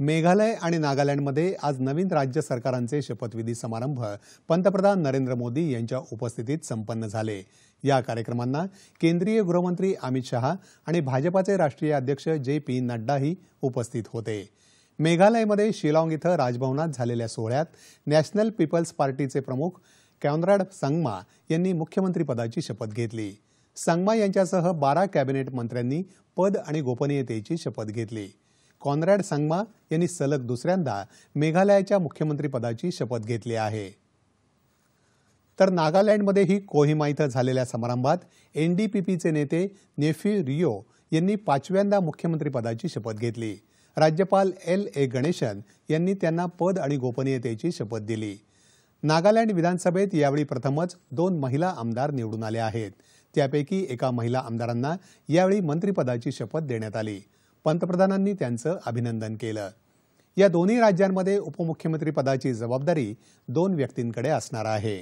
मेघालय आणि नागालँडमध्ये आज नवीन राज्य सरकारांचे शपथविधी समारंभ पंतप्रधान नरेंद्र मोदी यांच्या उपस्थितीत संपन्न झाले या कार्यक्रमांना केंद्रीय गृहमंत्री अमित शहा आणि भाजपाचे राष्ट्रीय अध्यक्ष जे पी नड्डाही उपस्थित होते मेघालयमध्ये शिलाँग इथं राजभवनात झालेल्या सोहळ्यात नॅशनल पीपल्स पार्टीचे प्रमुख कॅनराड संगमा यांनी मुख्यमंत्रीपदाची शपथ घेतली संगमा यांच्यासह बारा कॅबिनेट मंत्र्यांनी पद आणि गोपनीयतेची शपथ घेतली कॉनरॅड संगमा यांनी सलग दुसऱ्यांदा मेघालयाच्या मुख्यमंत्रीपदाची शपथ घेतली आहे तर नागालँडमध्येही कोहिमा इथं झालेल्या समारंभात एन डी पी पीचे नेते नेफी रियो यांनी पाचव्यांदा मुख्यमंत्रीपदाची शपथ घेतली राज्यपाल एल ए गणेशन यांनी त्यांना पद आणि गोपनीयतेची शपथ दिली नागालँड विधानसभेत यावेळी प्रथमच दोन महिला आमदार निवडून आले आहेत त्यापैकी एका महिला आमदारांना यावेळी मंत्रिपदाची शपथ देण्यात आली पंतप्रधानांनी त्यांचं अभिनंदन केलं या दोन्ही राज्यांमध्ये उपमुख्यमंत्रीपदाची जबाबदारी दोन व्यक्तींकडे असणार आहे